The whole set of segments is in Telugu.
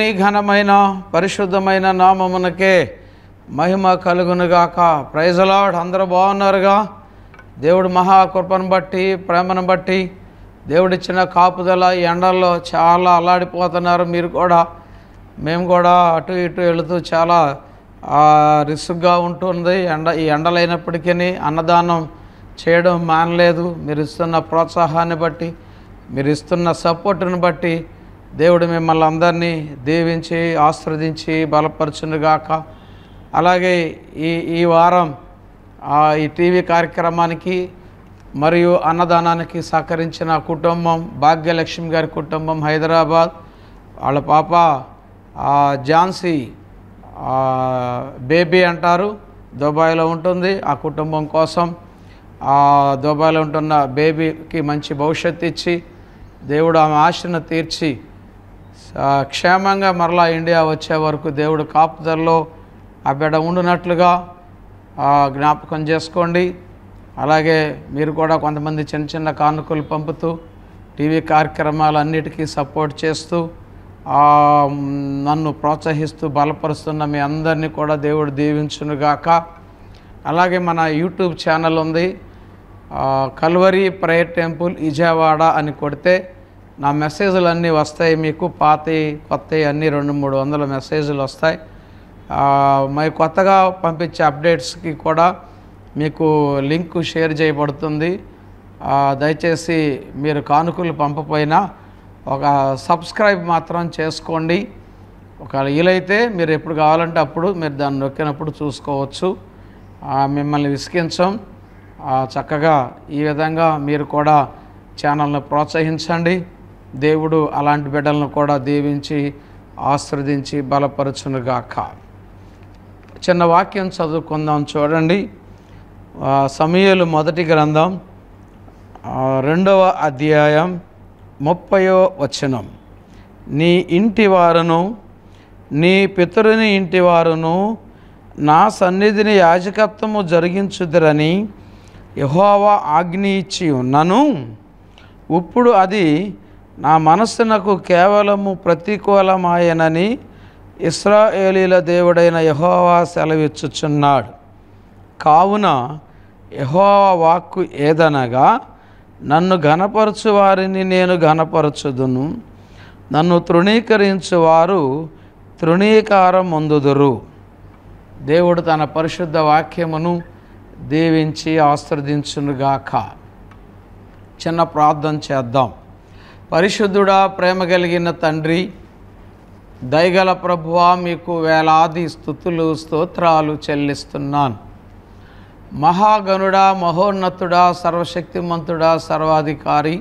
దేవుని ఘనమైన పరిశుద్ధమైన నామమునకే మహిమ కలుగునుగాక ప్రైజలాడ్ అందరూ బాగున్నారుగా దేవుడు మహాకృపను బట్టి ప్రేమను బట్టి దేవుడిచ్చిన కాపుదల ఎండల్లో చాలా అల్లాడిపోతున్నారు మీరు కూడా మేము కూడా అటు ఇటు వెళుతూ చాలా రిస్క్గా ఉంటుంది ఎండ ఈ ఎండలైనప్పటికీ అన్నదానం చేయడం మానలేదు మీరు ఇస్తున్న ప్రోత్సాహాన్ని బట్టి మీరు ఇస్తున్న సపోర్టును బట్టి దేవుడు మిమ్మల్ని అందరినీ దీవించి ఆశ్రదించి బలపరచునుగాక అలాగే ఈ ఈ వారం ఈ టీవీ కార్యక్రమానికి మరియు అన్నదానానికి సహకరించిన కుటుంబం భాగ్యలక్ష్మి గారి కుటుంబం హైదరాబాద్ వాళ్ళ పాప ఝాన్సీ బేబీ అంటారు దుబాయ్లో ఉంటుంది ఆ కుటుంబం కోసం దుబాయ్లో ఉంటున్న బేబీకి మంచి భవిష్యత్తు ఇచ్చి దేవుడు ఆమె ఆశను తీర్చి క్షేమంగా మరలా ఇండియా వచ్చే వరకు దేవుడు కాపుదల్లో ఆ బిడ్డ ఉండునట్లుగా జ్ఞాపకం చేసుకోండి అలాగే మీరు కూడా కొంతమంది చిన్న చిన్న కానుకలు పంపుతూ టీవీ కార్యక్రమాలన్నిటికీ సపోర్ట్ చేస్తూ నన్ను ప్రోత్సహిస్తూ బలపరుస్తున్న మీ అందరినీ కూడా దేవుడు దీవించునుగాక అలాగే మన యూట్యూబ్ ఛానల్ ఉంది కల్వరి ప్రేయర్ టెంపుల్ విజయవాడ అని కొడితే నా మెసేజ్లు అన్నీ వస్తాయి మీకు పాత కొత్త అన్నీ రెండు మూడు వందల మెసేజ్లు వస్తాయి మరి కొత్తగా పంపించే అప్డేట్స్కి కూడా మీకు లింక్ షేర్ చేయబడుతుంది దయచేసి మీరు కానుకలు పంపపోయినా ఒక సబ్స్క్రైబ్ మాత్రం చేసుకోండి ఒక వీలైతే మీరు ఎప్పుడు కావాలంటే అప్పుడు మీరు దాన్ని నొక్కినప్పుడు చూసుకోవచ్చు మిమ్మల్ని విసిగించం చక్కగా ఈ విధంగా మీరు కూడా ఛానల్ను ప్రోత్సహించండి దేవుడు అలాంటి బిడ్డలను కూడా దీవించి ఆశ్రదించి బలపరచునుగాక చిన్న వాక్యం చదువుకుందాం చూడండి సమయలు మొదటి గ్రంథం రెండవ అధ్యాయం ముప్పయో వచనం నీ ఇంటి వారును నీ పితరుని ఇంటి వారును నా సన్నిధిని యాజకత్వము జరిగించుదరని యహోవా ఆజ్ఞ ఇచ్చి ఉన్నను ఇప్పుడు అది నా మనస్సునకు కేవలము ప్రతికూలమాయనని ఇస్రాయేలీల దేవుడైన యహోవా సెలవిచ్చుచున్నాడు కావున యహోవా వాక్కు ఏదనగా నన్ను ఘనపరచు వారిని నేను ఘనపరచుదును నన్ను తృణీకరించువారు తృణీకారం అందుదురు దేవుడు తన పరిశుద్ధ వాక్యమును దీవించి ఆస్వాదించునుగాక చిన్న ప్రార్థన చేద్దాం పరిశుద్ధుడా ప్రేమ కలిగిన తండ్రి దయగల ప్రభువ మీకు వేలాది స్థుతులు స్తోత్రాలు చెల్లిస్తున్నాను మహాగనుడా మహోన్నతుడా సర్వశక్తిమంతుడా సర్వాధికారి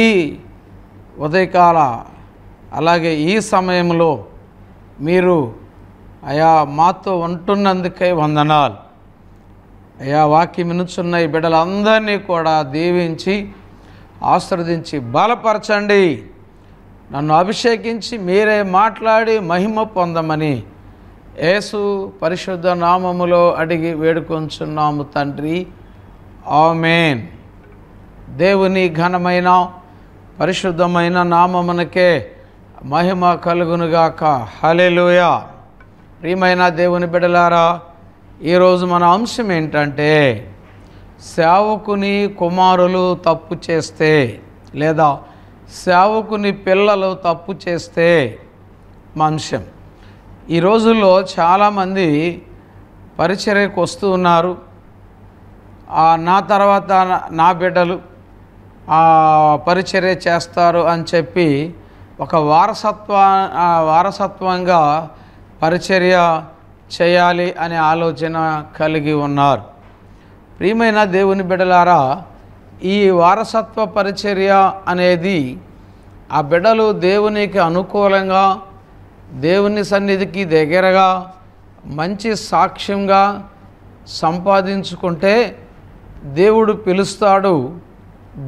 ఈ ఉదయకాల అలాగే ఈ సమయంలో మీరు అయా మాతో ఉంటున్నందుకై వందనాలు అయా వాక్యం వినుచున్న ఈ బిడ్డలందరినీ కూడా దీవించి ఆశ్రదించి బలపరచండి నన్ను అభిషేకించి మీరే మాట్లాడి మహిమ పొందమని యేసు పరిశుద్ధ నామములో అడిగి వేడుకొంచున్నాము తండ్రి ఆమెన్ దేవుని ఘనమైన పరిశుద్ధమైన నామమునకే మహిమ కలుగునుగాక హలెలుయ ప్రియమైన దేవుని బిడలారా ఈరోజు మన అంశం ఏంటంటే సేవకుని కుమారులు తప్పు చేస్తే లేదా సేవకుని పిల్లలు తప్పు చేస్తే మంశం ఈ రోజుల్లో చాలామంది పరిచర్యకు వస్తూ ఉన్నారు నా తర్వాత నా బిడ్డలు పరిచర్య చేస్తారు అని చెప్పి ఒక వారసత్వ వారసత్వంగా పరిచర్య చేయాలి అనే ఆలోచన కలిగి ఉన్నారు ప్రియమైన దేవుని బిడలారా ఈ వారసత్వ పరిచర్య అనేది ఆ బిడ్డలు దేవునికి అనుకూలంగా దేవుని సన్నిధికి దగ్గరగా మంచి సాక్ష్యంగా సంపాదించుకుంటే దేవుడు పిలుస్తాడు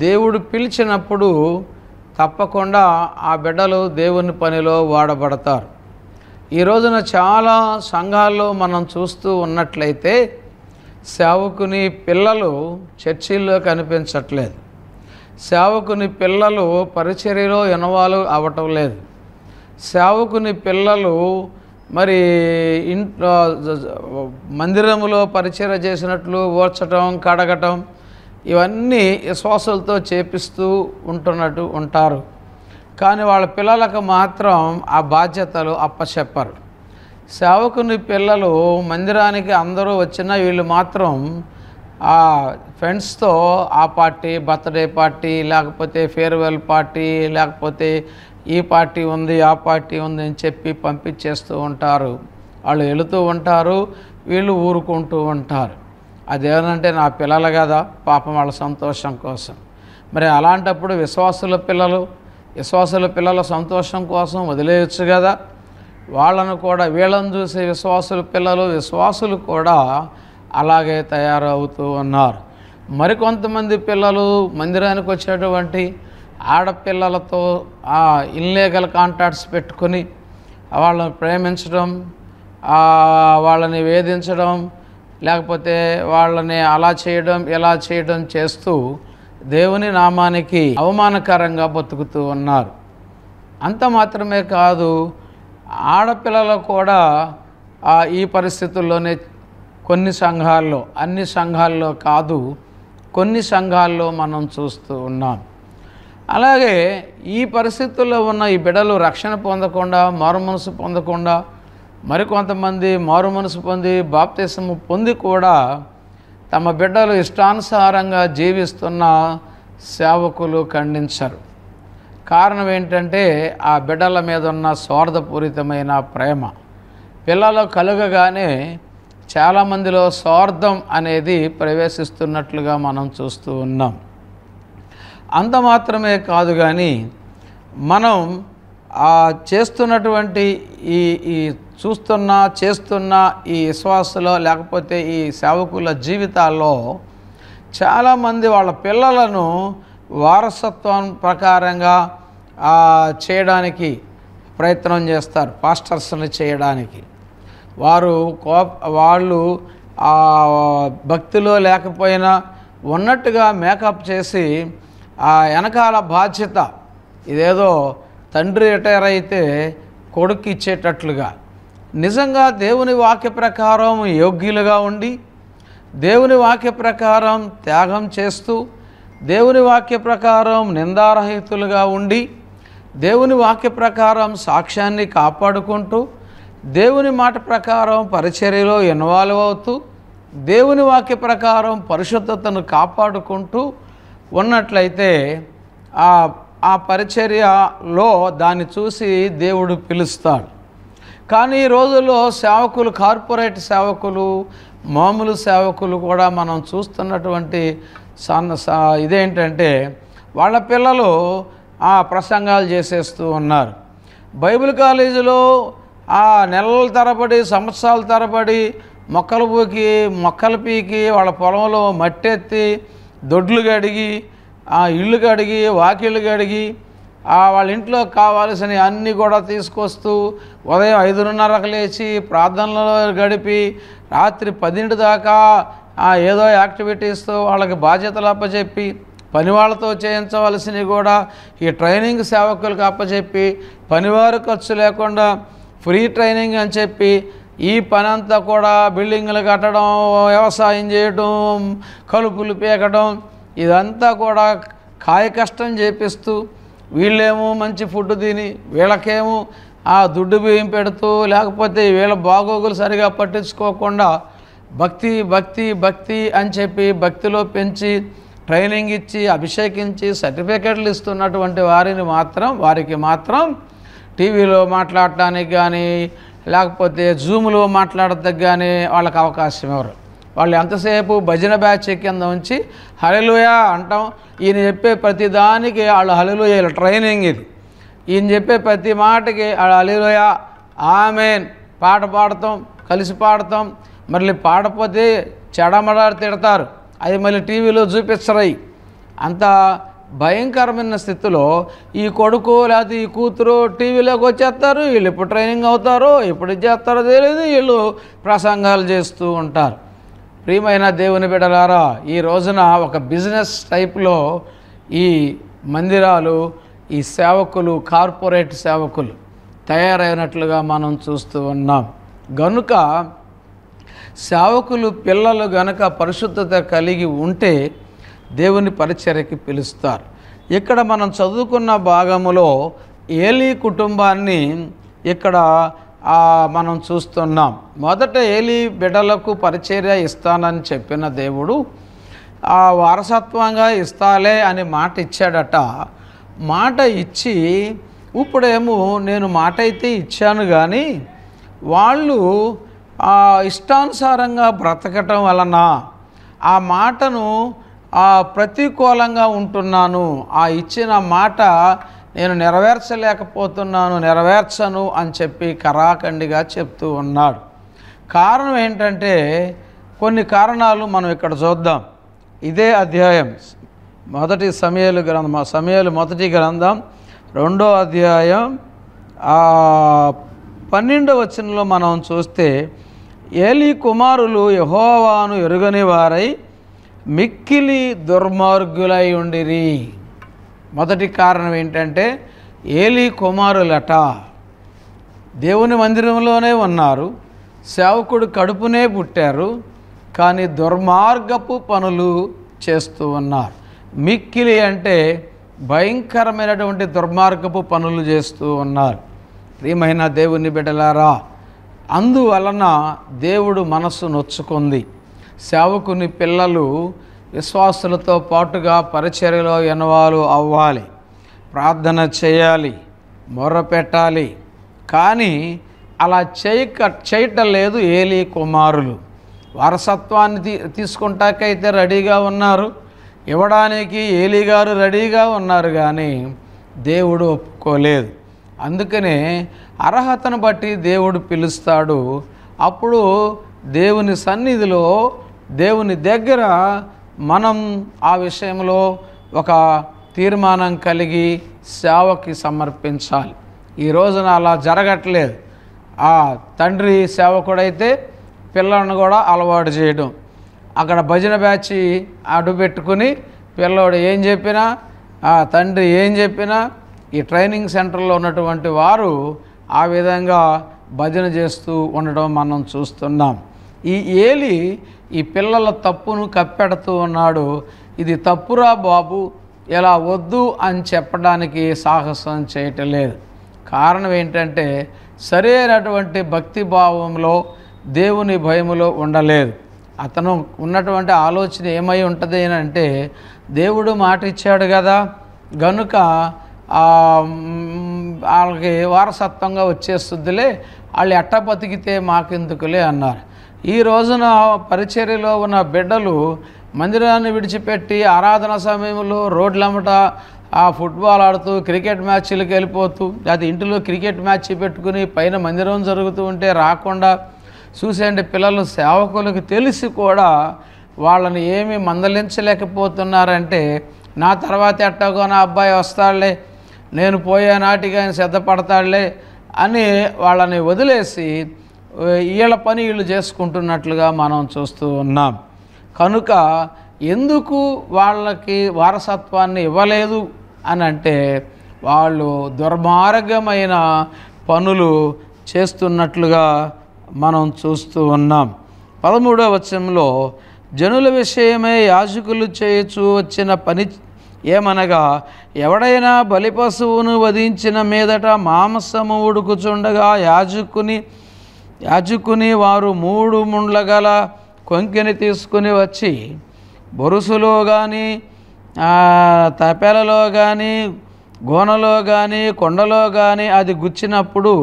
దేవుడు పిలిచినప్పుడు తప్పకుండా ఆ బిడ్డలు దేవుని పనిలో వాడబడతారు ఈ రోజున చాలా సంఘాల్లో మనం చూస్తూ ఉన్నట్లయితే సేవకుని పిల్లలు చర్చిల్లో కనిపించట్లేదు సేవకుని పిల్లలు పరిచర్యలో ఇన్వాల్వ్ అవ్వటం లేదు సేవకుని పిల్లలు మరి ఇంట్లో మందిరములో పరిచర్య చేసినట్లు ఓర్చటం కడగటం ఇవన్నీ విశ్వాసులతో చేపిస్తూ ఉంటున్నట్టు ఉంటారు కానీ వాళ్ళ పిల్లలకు మాత్రం ఆ బాధ్యతలు అప్పచెప్పరు సేవకుని పిల్లలు మందిరానికి అందరూ వచ్చినా వీళ్ళు మాత్రం ఆ ఫ్రెండ్స్తో ఆ పార్టీ బర్త్డే పార్టీ లేకపోతే ఫేర్వెల్ పార్టీ లేకపోతే ఈ పార్టీ ఉంది ఆ పార్టీ ఉంది అని చెప్పి పంపించేస్తూ ఉంటారు వాళ్ళు వెళుతూ ఉంటారు వీళ్ళు ఊరుకుంటూ ఉంటారు అదేనంటే నా పిల్లలు కదా పాపం వాళ్ళ సంతోషం కోసం మరి అలాంటప్పుడు విశ్వాసుల పిల్లలు విశ్వాసుల పిల్లల సంతోషం కోసం వదిలేయచ్చు కదా వాళ్ళను కూడా వీళ్ళని చూసే విశ్వాసులు పిల్లలు విశ్వాసులు కూడా అలాగే తయారవుతూ ఉన్నారు మరికొంతమంది పిల్లలు మందిరానికి వచ్చేటువంటి ఆడపిల్లలతో ఇల్లీగల్ కాంటాక్ట్స్ పెట్టుకొని వాళ్ళని ప్రేమించడం వాళ్ళని వేధించడం లేకపోతే వాళ్ళని అలా చేయడం ఇలా చేయడం చేస్తూ దేవుని నామానికి అవమానకరంగా బతుకుతూ ఉన్నారు అంత మాత్రమే కాదు ఆడపిల్లలు కూడా ఈ పరిస్థితుల్లోనే కొన్ని సంఘాల్లో అన్ని సంఘాల్లో కాదు కొన్ని సంఘాల్లో మనం చూస్తూ ఉన్నాం అలాగే ఈ పరిస్థితుల్లో ఉన్న ఈ బిడలు రక్షణ పొందకుండా మారు మనసు పొందకుండా మరికొంతమంది మారు మనసు పొంది బాప్తీసం పొంది కూడా తమ బిడ్డలు ఇష్టానుసారంగా జీవిస్తున్న సేవకులు ఖండించరు కారణం ఏంటంటే ఆ బిడ్డల మీద ఉన్న స్వార్థపూరితమైన ప్రేమ పిల్లలు కలుగగానే చాలామందిలో స్వార్థం అనేది ప్రవేశిస్తున్నట్లుగా మనం చూస్తూ ఉన్నాం అంత మాత్రమే కాదు కానీ మనం ఆ చేస్తున్నటువంటి ఈ ఈ చూస్తున్న చేస్తున్న ఈ విశ్వాసలో లేకపోతే ఈ సేవకుల జీవితాల్లో చాలామంది వాళ్ళ పిల్లలను వారసత్వం ప్రకారంగా చేయడానికి ప్రయత్నం చేస్తారు పాస్టర్స్ని చేయడానికి వారు కో వాళ్ళు భక్తిలో లేకపోయినా ఉన్నట్టుగా మేకప్ చేసి ఆ వెనకాల బాధ్యత ఇదేదో తండ్రి రిటైర్ అయితే కొడుకు ఇచ్చేటట్లుగా నిజంగా దేవుని వాక్య ప్రకారం యోగ్యులుగా ఉండి దేవుని వాక్య ప్రకారం త్యాగం చేస్తూ దేవుని వాక్య ప్రకారం నిందారహితులుగా ఉండి దేవుని వాక్య ప్రకారం సాక్ష్యాన్ని కాపాడుకుంటూ దేవుని మాట ప్రకారం పరిచర్యలో ఇన్వాల్వ్ అవుతూ దేవుని వాక్య ప్రకారం పరిశుద్ధతను కాపాడుకుంటూ ఉన్నట్లయితే ఆ ఆ పరిచర్యలో దాన్ని చూసి దేవుడు పిలుస్తాడు కానీ ఈ రోజుల్లో సేవకులు కార్పొరేట్ సేవకులు మామూలు సేవకులు కూడా మనం చూస్తున్నటువంటి సన్న ఇదేంటంటే వాళ్ళ పిల్లలు ఆ ప్రసంగాలు చేసేస్తూ ఉన్నారు బైబిల్ కాలేజీలో ఆ నెలల తరబడి సంవత్సరాల తరబడి మొక్కలు పూకి మొక్కలు పీకి వాళ్ళ పొలంలో మట్టెత్తి దొడ్లు కడిగి ఆ ఇళ్ళు కడిగి వాకిళ్ళు కడిగి వాళ్ళ ఇంట్లో కావాల్సిన అన్నీ కూడా తీసుకొస్తూ ఉదయం ఐదున్నరకు లేచి ప్రార్థనలో గడిపి రాత్రి పదింటి దాకా ఆ ఏదో యాక్టివిటీస్తో వాళ్ళకి బాధ్యతలు అప్పచెప్పి పని వాళ్ళతో చేయించవలసినవి కూడా ఈ ట్రైనింగ్ సేవకులకు అప్పచెప్పి పనివారు ఖర్చు లేకుండా ఫ్రీ ట్రైనింగ్ అని చెప్పి ఈ పని అంతా కూడా బిల్డింగ్లు కట్టడం వ్యవసాయం చేయడం కలుపులు పీకడం ఇదంతా కూడా కాయ కష్టం చేపిస్తూ వీళ్ళేమో మంచి ఫుడ్ తిని వీళ్ళకేమో ఆ దుడ్డు బియ్యం పెడుతూ లేకపోతే వీళ్ళ బాగోగులు సరిగా పట్టించుకోకుండా భక్తి భక్తి భక్తి అని చెప్పి భక్తిలో పెంచి ట్రైనింగ్ ఇచ్చి అభిషేకించి సర్టిఫికెట్లు ఇస్తున్నటువంటి వారిని మాత్రం వారికి మాత్రం టీవీలో మాట్లాడటానికి కానీ లేకపోతే జూమ్లో మాట్లాడటానికి కానీ వాళ్ళకి అవకాశం ఎవరు వాళ్ళు ఎంతసేపు భజన బ్యాచ్ కింద ఉంచి హలలుయ అంటాం ఈయన చెప్పే ప్రతి దానికి వాళ్ళు హలలుయలు ట్రైనింగ్ ఇది ఈయన చెప్పే ప్రతి మాటకి వాళ్ళు హలలుయ ఆమెన్ పాట పాడతాం కలిసి పాడతాం మళ్ళీ పాడపోతే చెడమడారు తిడతారు అది మళ్ళీ టీవీలో చూపిస్తారు అంత భయంకరమైన స్థితిలో ఈ కొడుకు లేకపోతే ఈ కూతురు టీవీలోకి వచ్చేస్తారు వీళ్ళు ఎప్పుడు ట్రైనింగ్ అవుతారో ఎప్పుడు చేస్తారో తెలియదు వీళ్ళు ప్రసంగాలు చేస్తూ ఉంటారు ప్రియమైన దేవుని బిడలారా ఈ రోజున ఒక బిజినెస్ టైప్లో ఈ మందిరాలు ఈ సేవకులు కార్పొరేట్ సేవకులు తయారైనట్లుగా మనం చూస్తూ ఉన్నాం గనుక సేవకులు పిల్లలు గనక పరిశుద్ధత కలిగి ఉంటే దేవుని పరిచర్యకి పిలుస్తారు ఇక్కడ మనం చదువుకున్న భాగములో ఏలీ కుటుంబాన్ని ఇక్కడ మనం చూస్తున్నాం మొదట ఏలీ బిడ్డలకు పరిచర్య ఇస్తానని చెప్పిన దేవుడు ఆ వారసత్వంగా ఇస్తాలే అని మాట ఇచ్చాడట మాట ఇచ్చి ఇప్పుడేమో నేను మాట అయితే ఇచ్చాను కానీ వాళ్ళు ఆ ఇష్టానుసారంగా బ్రతకటం వలన ఆ మాటను ప్రతికూలంగా ఉంటున్నాను ఆ ఇచ్చిన మాట నేను నెరవేర్చలేకపోతున్నాను నెరవేర్చను అని చెప్పి కరాఖండిగా చెప్తూ ఉన్నాడు కారణం ఏంటంటే కొన్ని కారణాలు మనం ఇక్కడ చూద్దాం ఇదే అధ్యాయం మొదటి సమయాలు గ్రంథం సమయాలు మొదటి గ్రంథం రెండో అధ్యాయం పన్నెండవ వచనంలో మనం చూస్తే ఏలి కుమారులు యహోవాను ఎరుగని వారై మిక్కిలి దుర్మార్గులై ఉండిరి మొదటి కారణం ఏంటంటే ఏలి కుమారులట దేవుని మందిరంలోనే ఉన్నారు సేవకుడు కడుపునే పుట్టారు కానీ దుర్మార్గపు పనులు చేస్తూ ఉన్నారు మిక్కిలి అంటే భయంకరమైనటువంటి దుర్మార్గపు పనులు చేస్తూ ఉన్నారు ప్రియమైన దేవుని బిడలారా అందువలన దేవుడు మనస్సు నొచ్చుకుంది సేవకుని పిల్లలు విశ్వాసులతో పాటుగా పరిచర్యలో ఎనవాలు అవ్వాలి ప్రార్థన చేయాలి మొర్ర పెట్టాలి కానీ అలా చేయక చేయటం లేదు ఏలి కుమారులు వారసత్వాన్ని తీ తీసుకుంటాకైతే రెడీగా ఉన్నారు ఇవ్వడానికి ఏలి గారు రెడీగా ఉన్నారు కానీ దేవుడు ఒప్పుకోలేదు అందుకనే అర్హతను బట్టి దేవుడు పిలుస్తాడు అప్పుడు దేవుని సన్నిధిలో దేవుని దగ్గర మనం ఆ విషయంలో ఒక తీర్మానం కలిగి సేవకి సమర్పించాలి ఈ రోజున అలా జరగట్లేదు ఆ తండ్రి సేవకుడైతే పిల్లలను కూడా అలవాటు చేయడం అక్కడ భజన బ్యాచ్ అడ్డు పెట్టుకుని పిల్లోడు ఏం చెప్పినా ఆ తండ్రి ఏం చెప్పినా ఈ ట్రైనింగ్ సెంటర్లో ఉన్నటువంటి వారు ఆ విధంగా భజన చేస్తూ ఉండడం మనం చూస్తున్నాం ఈ ఏలి ఈ పిల్లల తప్పును కప్పెడుతూ ఉన్నాడు ఇది తప్పురా బాబు ఇలా వద్దు అని చెప్పడానికి సాహసం చేయటం లేదు కారణం ఏంటంటే సరైనటువంటి భక్తిభావంలో దేవుని భయములో ఉండలేదు అతను ఉన్నటువంటి ఆలోచన ఏమై ఉంటుంది అంటే దేవుడు మాట ఇచ్చాడు కదా గనుక వాళ్ళకి వారసత్వంగా వచ్చేస్తుందిలే వాళ్ళు ఎట్ట బతికితే మాకెందుకులే అన్నారు ఈ రోజున పరిచర్యలో ఉన్న బిడ్డలు మందిరాన్ని విడిచిపెట్టి ఆరాధన సమయంలో రోడ్లమ్మట ఆ ఫుట్బాల్ ఆడుతూ క్రికెట్ మ్యాచ్లకు వెళ్ళిపోతూ లేకపోతే ఇంటిలో క్రికెట్ మ్యాచ్ పెట్టుకుని పైన మందిరం జరుగుతూ ఉంటే రాకుండా చూసేయండి పిల్లలు సేవకులకు తెలిసి కూడా వాళ్ళని ఏమి మందలించలేకపోతున్నారంటే నా తర్వాత ఎట్టగో నా అబ్బాయి వస్తాడులే నేను పోయే నాటికి ఆయన సిద్ధపడతాడులే అని వాళ్ళని వదిలేసి వీళ్ళ పని వీళ్ళు చేసుకుంటున్నట్లుగా మనం చూస్తూ ఉన్నాం కనుక ఎందుకు వాళ్ళకి వారసత్వాన్ని ఇవ్వలేదు అని అంటే వాళ్ళు దుర్మార్గమైన పనులు చేస్తున్నట్లుగా మనం చూస్తూ ఉన్నాం పదమూడవ వచనంలో జనుల విషయమే యాజకులు చేయచూ వచ్చిన పని ఏమనగా ఎవడైనా బలిపశువును వధించిన మీదట మాంసము ఉడుకుచుండగా యాజుకుని యాజుకుని వారు మూడు ముండ్లగల కొంకిని తీసుకుని వచ్చి బొరుసులో కానీ తపెలలో కానీ గోనలో కానీ కొండలో కానీ అది గుచ్చినప్పుడు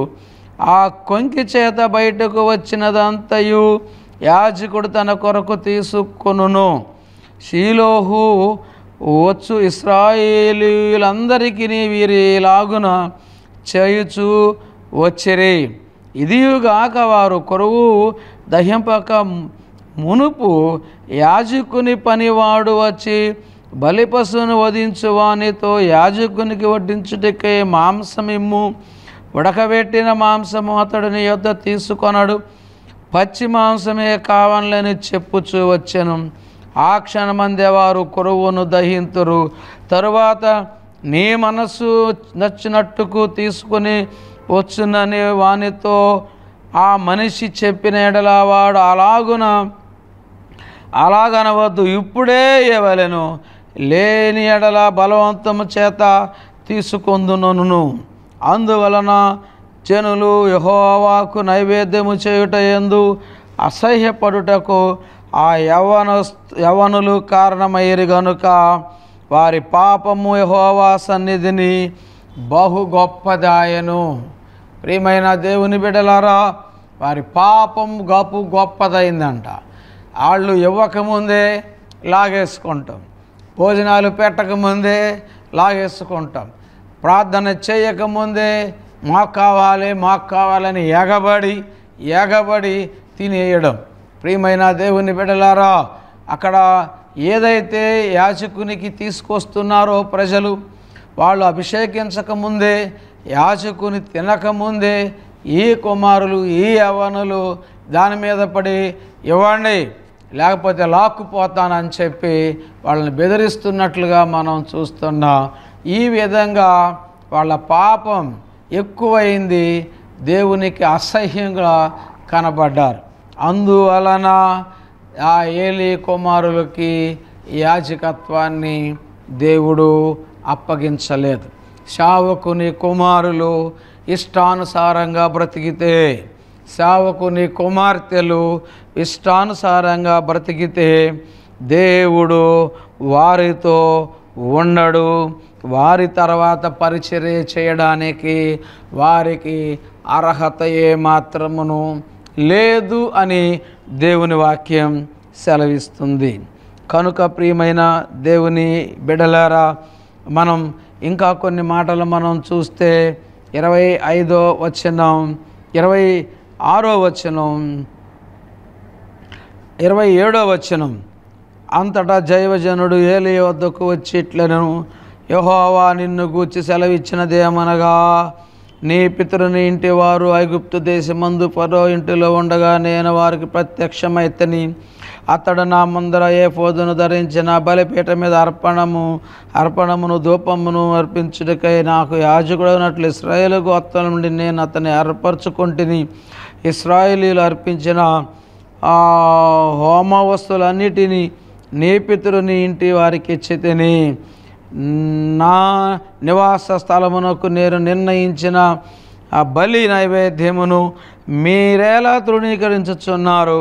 ఆ కొంకి చేత బయటకు వచ్చినదంతయు యాజకుడు తన కొరకు తీసుకొనును శీలోహు వచ్చు ఇస్రాయేలీలందరికీ లాగున చేయుచు ఇది ఇదియుగాక వారు కొరువు దహింపక మునుపు యాజకుని పనివాడు వచ్చి బలిపశువును వానితో యాజకునికి వడ్డించుటకే మాంసమిమ్ము ఉడకబెట్టిన మాంసము అతడిని యుద్ధ తీసుకొనడు పచ్చి మాంసమే కావాలని చెప్పుచూ వచ్చెను ఆ క్షణమందేవారు కొరువును దహింతురు తరువాత నీ మనస్సు నచ్చినట్టుకు తీసుకుని వచ్చునని వానితో ఆ మనిషి చెప్పిన ఎడలా వాడు అలాగున అలాగనవద్దు ఇప్పుడే ఇవ్వలేను లేని ఎడల బలవంతము చేత తీసుకుందునను అందువలన జనులు యహోవాకు నైవేద్యము చేయుట ఎందు అసహ్యపడుటకు ఆ యవన యవనులు కారణమయ్యారు గనుక వారి పాపము యహోవా సన్నిధిని బహు గొప్పదాయను ప్రియమైన దేవుని బిడలారా వారి పాపం గపు గొప్పదైందంట వాళ్ళు ఇవ్వకముందే లాగేసుకుంటాం భోజనాలు పెట్టకముందే లాగేసుకుంటాం ప్రార్థన చేయకముందే మాకు కావాలి మాకు కావాలని ఎగబడి ఎగబడి తినేయడం ప్రియమైన దేవుని బిడలారా అక్కడ ఏదైతే యాచకునికి తీసుకొస్తున్నారో ప్రజలు వాళ్ళు అభిషేకించకముందే యాచకుని తినకముందే ఈ కుమారులు ఈ యవనులు దాని మీద పడి ఇవ్వండి లేకపోతే లాక్కుపోతానని చెప్పి వాళ్ళని బెదిరిస్తున్నట్లుగా మనం చూస్తున్నాం ఈ విధంగా వాళ్ళ పాపం ఎక్కువైంది దేవునికి అసహ్యంగా కనబడ్డారు అందువలన ఆ ఏలి కుమారులకి యాజకత్వాన్ని దేవుడు అప్పగించలేదు శావకుని కుమారులు ఇష్టానుసారంగా బ్రతికితే శావకుని కుమార్తెలు ఇష్టానుసారంగా బ్రతికితే దేవుడు వారితో ఉండడు వారి తర్వాత పరిచర్య చేయడానికి వారికి అర్హత ఏమాత్రమును లేదు అని దేవుని వాక్యం సెలవిస్తుంది కనుక ప్రియమైన దేవుని బిడలారా మనం ఇంకా కొన్ని మాటలు మనం చూస్తే ఇరవై ఐదో వచనం ఇరవై ఆరో వచనం ఇరవై ఏడో వచనం అంతటా జైవజనుడు ఏలి వద్దకు వచ్చి ఇట్లను యహోవా నిన్ను గూర్చి సెలవిచ్చినదేమనగా నీ పితరుని ఇంటి వారు ఐగుప్తు దేశమందు పరో ఇంటిలో ఉండగా నేను వారికి ప్రత్యక్షమైతని అతడు నా ముందర ఏ ఫోదును ధరించిన బలిపీఠ మీద అర్పణము అర్పణమును ధూపమును అర్పించుటకై నాకు యాజకుడైనట్లు ఇస్రాయేల్ గోత్రం నుండి నేను అతన్ని ఏర్పరచుకుంటుని ఇస్రాయేలీలు అర్పించిన ఆ హోమ వస్తువులన్నిటినీ నీ పితరుని ఇంటి వారికి ఇచ్చితిని నా నివాస స్థలమునకు నేను నిర్ణయించిన ఆ బలి నైవేద్యమును మీరెలా తృణీకరించుచున్నారు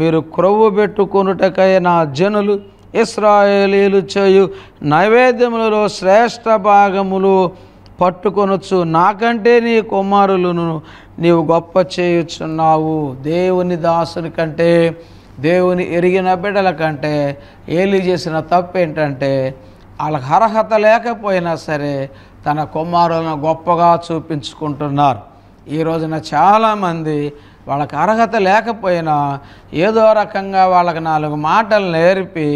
మీరు క్రొవ్వు పెట్టుకున్నటకై నా జనులు ఇస్రాయేలీలు చేయు నైవేద్యములలో శ్రేష్ఠ భాగములు పట్టుకొనొచ్చు నాకంటే నీ కుమారులను నీవు గొప్ప చేయుచున్నావు దేవుని దాసుని కంటే దేవుని ఎరిగిన బిడ్డల కంటే ఏలి చేసిన తప్పు ఏంటంటే వాళ్ళకి అర్హత లేకపోయినా సరే తన కుమారులను గొప్పగా చూపించుకుంటున్నారు ఈ రోజున చాలామంది వాళ్ళకి అర్హత లేకపోయినా ఏదో రకంగా వాళ్ళకి నాలుగు మాటలు నేర్పి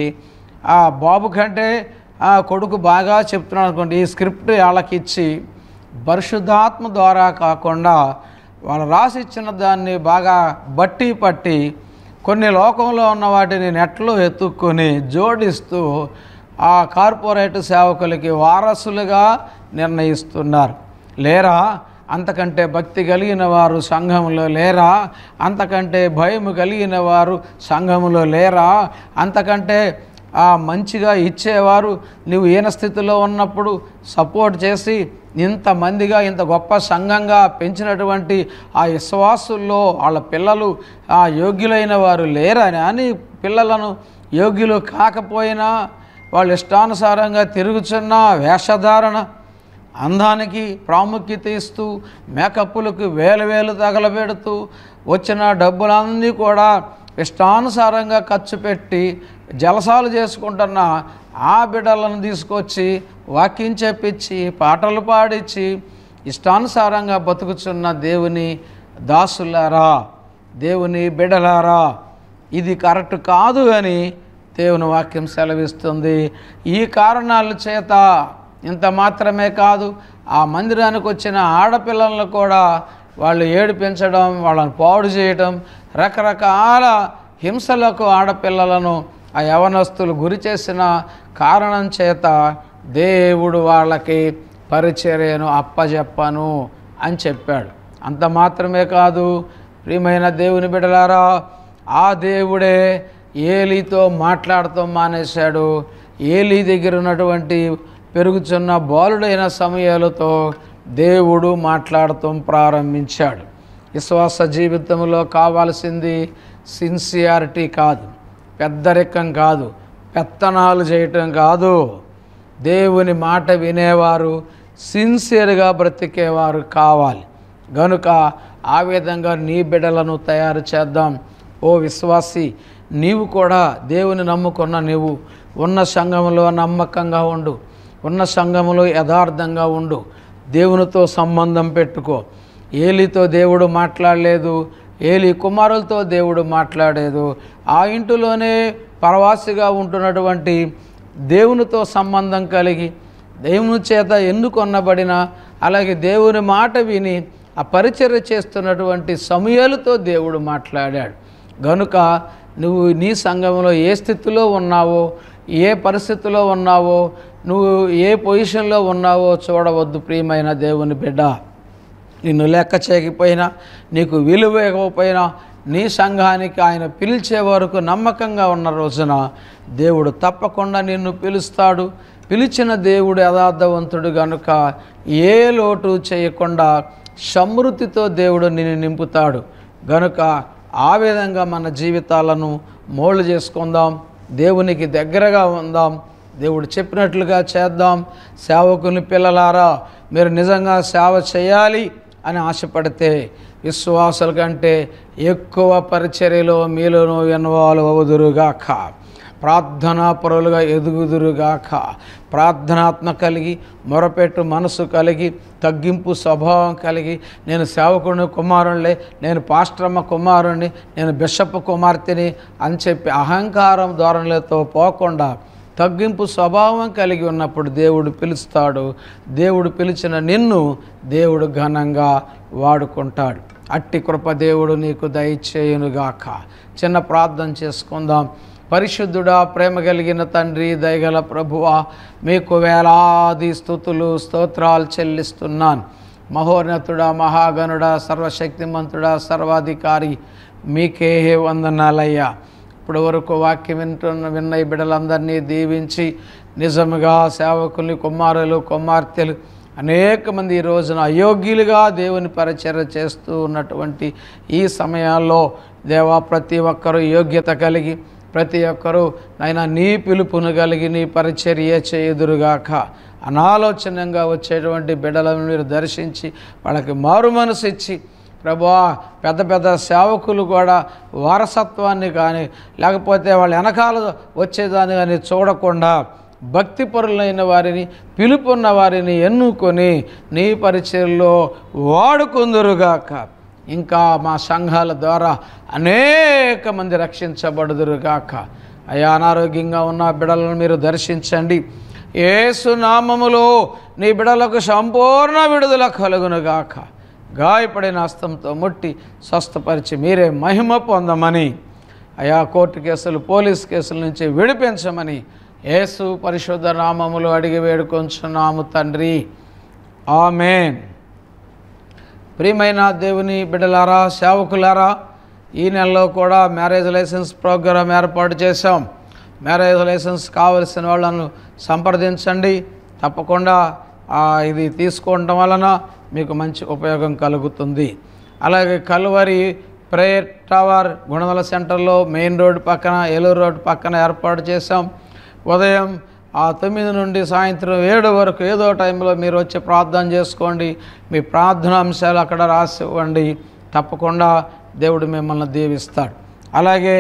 ఆ బాబు కంటే ఆ కొడుకు బాగా చెప్తున్నాడు అనుకోండి ఈ స్క్రిప్ట్ వాళ్ళకి ఇచ్చి పరిశుద్ధాత్మ ద్వారా కాకుండా వాళ్ళు రాసిచ్చిన దాన్ని బాగా బట్టి పట్టి కొన్ని లోకంలో ఉన్న వాటిని నెట్లో ఎత్తుక్కొని జోడిస్తూ ఆ కార్పొరేట్ సేవకులకి వారసులుగా నిర్ణయిస్తున్నారు లేరా అంతకంటే భక్తి కలిగిన వారు సంఘంలో లేరా అంతకంటే భయం కలిగిన వారు సంఘంలో లేరా అంతకంటే ఆ మంచిగా ఇచ్చేవారు నువ్వు ఈన స్థితిలో ఉన్నప్పుడు సపోర్ట్ చేసి ఇంతమందిగా ఇంత గొప్ప సంఘంగా పెంచినటువంటి ఆ విశ్వాసుల్లో వాళ్ళ పిల్లలు ఆ యోగ్యులైన వారు లేరని అని పిల్లలను యోగ్యులు కాకపోయినా వాళ్ళు ఇష్టానుసారంగా తిరుగుచున్న వేషధారణ అందానికి ప్రాముఖ్యత ఇస్తూ మేకప్పులకు వేలు వేలు తగలబెడుతూ వచ్చిన డబ్బులన్నీ కూడా ఇష్టానుసారంగా ఖర్చు పెట్టి జలసాలు చేసుకుంటున్న ఆ బిడ్డలను తీసుకొచ్చి వాక్యం చెప్పించి పాటలు పాడించి ఇష్టానుసారంగా బతుకుచున్న దేవుని దాసులారా దేవుని బిడలారా ఇది కరెక్ట్ కాదు అని దేవుని వాక్యం సెలవిస్తుంది ఈ కారణాల చేత ఇంత మాత్రమే కాదు ఆ మందిరానికి వచ్చిన ఆడపిల్లలను కూడా వాళ్ళు ఏడిపించడం వాళ్ళని పాడు చేయడం రకరకాల హింసలకు ఆడపిల్లలను ఆ యవనస్తులు గురి చేసిన కారణం చేత దేవుడు వాళ్ళకి పరిచర్యను అప్పజెప్పను అని చెప్పాడు అంత మాత్రమే కాదు ప్రియమైన దేవుని బిడలారా ఆ దేవుడే ఏలీతో మాట్లాడటం మానేశాడు ఏలీ దగ్గర ఉన్నటువంటి పెరుగుచున్న బాలుడైన సమయాలతో దేవుడు మాట్లాడటం ప్రారంభించాడు విశ్వాస జీవితంలో కావాల్సింది సిన్సియారిటీ కాదు పెద్దరికం కాదు పెత్తనాలు చేయటం కాదు దేవుని మాట వినేవారు సిన్సియర్గా బ్రతికేవారు కావాలి గనుక ఆ విధంగా నీ బిడ్డలను తయారు చేద్దాం ఓ విశ్వాసి నీవు కూడా దేవుని నమ్ముకున్న నీవు ఉన్న సంఘంలో నమ్మకంగా ఉండు ఉన్న సంఘంలో యథార్థంగా ఉండు దేవునితో సంబంధం పెట్టుకో ఏలితో దేవుడు మాట్లాడలేదు ఏలి కుమారులతో దేవుడు మాట్లాడేదు ఆ ఇంటిలోనే పరవాసిగా ఉంటున్నటువంటి దేవునితో సంబంధం కలిగి దేవుని చేత ఎన్నుకొనబడిన అలాగే దేవుని మాట విని ఆ పరిచర్య చేస్తున్నటువంటి సమయాలతో దేవుడు మాట్లాడాడు గనుక నువ్వు నీ సంఘంలో ఏ స్థితిలో ఉన్నావో ఏ పరిస్థితిలో ఉన్నావో నువ్వు ఏ పొజిషన్లో ఉన్నావో చూడవద్దు ప్రియమైన దేవుని బిడ్డ నిన్ను లెక్క చేయకపోయినా నీకు విలువ ఇవ్వకపోయినా నీ సంఘానికి ఆయన పిలిచే వరకు నమ్మకంగా ఉన్న రోజున దేవుడు తప్పకుండా నిన్ను పిలుస్తాడు పిలిచిన దేవుడు యథార్థవంతుడు గనుక ఏ లోటు చేయకుండా సమృద్ధితో దేవుడు నిన్ను నింపుతాడు గనుక ఆ విధంగా మన జీవితాలను మోళ్ళు చేసుకుందాం దేవునికి దగ్గరగా ఉందాం దేవుడు చెప్పినట్లుగా చేద్దాం సేవకుని పిల్లలారా మీరు నిజంగా సేవ చేయాలి అని ఆశపడితే విశ్వాసుల కంటే ఎక్కువ పరిచర్యలో మీలోనూ ఇన్వాల్వ్ అవుదురుగాక ప్రార్థనా పరులుగా ఎదుగుదురుగాక ప్రార్థనాత్మ కలిగి మొరపెట్టు మనసు కలిగి తగ్గింపు స్వభావం కలిగి నేను సేవకుని కుమారుణ్ణి నేను పాస్ట్రమ్మ కుమారుణ్ణి నేను బిషప్ కుమార్తెని అని చెప్పి అహంకారం ధోరణులతో పోకుండా తగ్గింపు స్వభావం కలిగి ఉన్నప్పుడు దేవుడు పిలుస్తాడు దేవుడు పిలిచిన నిన్ను దేవుడు ఘనంగా వాడుకుంటాడు అట్టి కృప దేవుడు నీకు దయచేయునుగాక చిన్న ప్రార్థన చేసుకుందాం పరిశుద్ధుడా ప్రేమ కలిగిన తండ్రి దయగల ప్రభువ మీకు వేలాది స్థుతులు స్తోత్రాలు చెల్లిస్తున్నాను మహోన్నతుడా మహాగణుడ సర్వశక్తిమంతుడా సర్వాధికారి మీకే వందనాలయ్యా ఇప్పుడు వరకు వాక్యం వింటున్న విన్న బిడ్డలందరినీ దీవించి నిజముగా సేవకుల్ని కుమారులు కుమార్తెలు అనేక మంది ఈ రోజున అయోగ్యులుగా దేవుని పరిచర్య చేస్తూ ఉన్నటువంటి ఈ సమయాల్లో దేవా ప్రతి ఒక్కరూ యోగ్యత కలిగి ప్రతి ఒక్కరూ నాయన నీ పిలుపును కలిగి నీ పరిచర్య చేయుదురుగాక అనాలోచనంగా వచ్చేటువంటి బిడ్డలను మీరు దర్శించి వాళ్ళకి మారు మనసు ఇచ్చి ప్రభా పెద్ద పెద్ద సేవకులు కూడా వారసత్వాన్ని కానీ లేకపోతే వాళ్ళ వెనకాల వచ్చేదాన్ని కానీ చూడకుండా భక్తిపరులైన వారిని పిలుపున్న వారిని ఎన్నుకొని నీ పరిచయంలో వాడుకుందరుగాక ఇంకా మా సంఘాల ద్వారా అనేక మంది రక్షించబడుదురుగాక అయా అనారోగ్యంగా ఉన్న బిడలను మీరు దర్శించండి ఏసునామములో నీ బిడలకు సంపూర్ణ విడుదల కలుగునుగాక గాయపడిన హస్తంతో ముట్టి స్వస్థపరిచి మీరే మహిమ పొందమని అయా కోర్టు కేసులు పోలీస్ కేసుల నుంచి విడిపించమని ఏసు పరిశుద్ధ నామములు అడిగి వేడుకొంచున్నాము తండ్రి ఆమెన్ ప్రియమైన దేవుని బిడ్డలారా సేవకులారా ఈ నెలలో కూడా మ్యారేజ్ లైసెన్స్ ప్రోగ్రాం ఏర్పాటు చేశాం మ్యారేజ్ లైసెన్స్ కావలసిన వాళ్ళను సంప్రదించండి తప్పకుండా ఇది తీసుకోవటం వలన మీకు మంచి ఉపయోగం కలుగుతుంది అలాగే కలువరి ప్రేయర్ టవర్ గుణదల సెంటర్లో మెయిన్ రోడ్ పక్కన ఏలూరు రోడ్డు పక్కన ఏర్పాటు చేశాం ఉదయం ఆ తొమ్మిది నుండి సాయంత్రం ఏడు వరకు ఏదో టైంలో మీరు వచ్చి ప్రార్థన చేసుకోండి మీ ప్రార్థన అంశాలు అక్కడ రాసివ్వండి తప్పకుండా దేవుడు మిమ్మల్ని దీవిస్తాడు అలాగే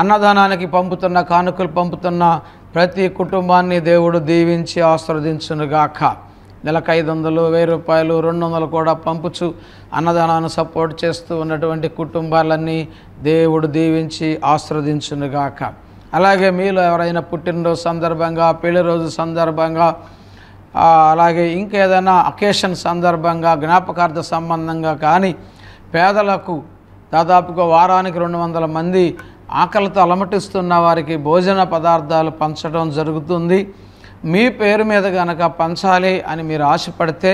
అన్నదానానికి పంపుతున్న కానుకలు పంపుతున్న ప్రతి కుటుంబాన్ని దేవుడు దీవించి ఆశ్రవదించునుగాక నెలకు ఐదు వందలు వెయ్యి రూపాయలు రెండు వందలు కూడా పంపుచు అన్నదానాన్ని సపోర్ట్ చేస్తూ ఉన్నటువంటి కుటుంబాలన్నీ దేవుడు దీవించి ఆశ్రవదించునుగాక అలాగే మీలో ఎవరైనా పుట్టినరోజు సందర్భంగా పెళ్లి రోజు సందర్భంగా అలాగే ఇంకేదైనా అకేషన్ సందర్భంగా జ్ఞాపకార్థ సంబంధంగా కానీ పేదలకు దాదాపుగా వారానికి రెండు వందల మంది ఆకలితో అలమటిస్తున్న వారికి భోజన పదార్థాలు పంచడం జరుగుతుంది మీ పేరు మీద కనుక పంచాలి అని మీరు ఆశపడితే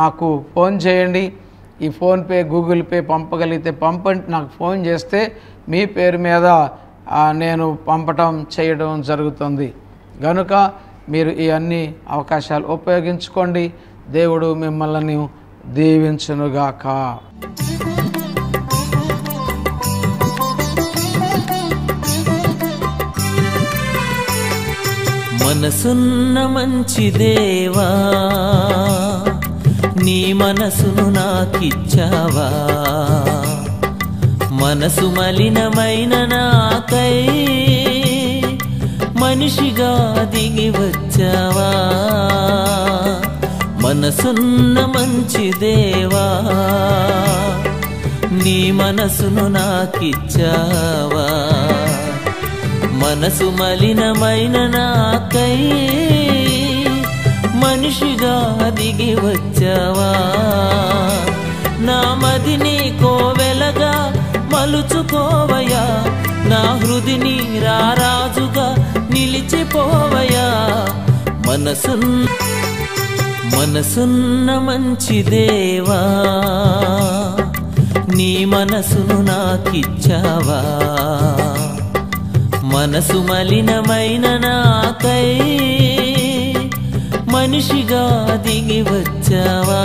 నాకు ఫోన్ చేయండి ఈ ఫోన్పే గూగుల్ పే పంపగలిగితే పంపండి నాకు ఫోన్ చేస్తే మీ పేరు మీద నేను పంపటం చేయడం జరుగుతుంది గనుక మీరు ఈ అన్ని అవకాశాలు ఉపయోగించుకోండి దేవుడు మిమ్మల్ని దీవించునుగాక మనసున్న మంచి దేవా నీ మనసును నాకిచ్చావా మనసు మలినమైన నాకై మనిషిగా దిగి వచ్చావా మనసున్న మంచి దేవా నీ మనసును నాకిచ్చావా మనసు మలినమైన నాకై మనిషిగా దిగి వచ్చావా నా మది నీ కోవెలగా మలుచుకోవయా నా హృదిని రారాజుగా నిలిచిపోవయా మనసున్ మనసున్న మంచి దేవా నీ మనసును నాకిచ్చావా మనసు మలినమైన నాకై మనిషిగా దిగి వచ్చావా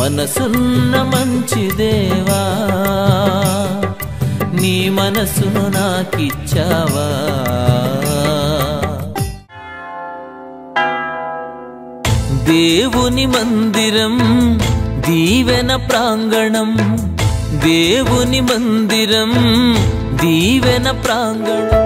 మనసున్న మంచి దేవా నీ మనసును నాకిచ్చావా దేవుని మందిరం దీవెన ప్రాంగణం దేవుని మందిరం దీవెన ప్రాంగణం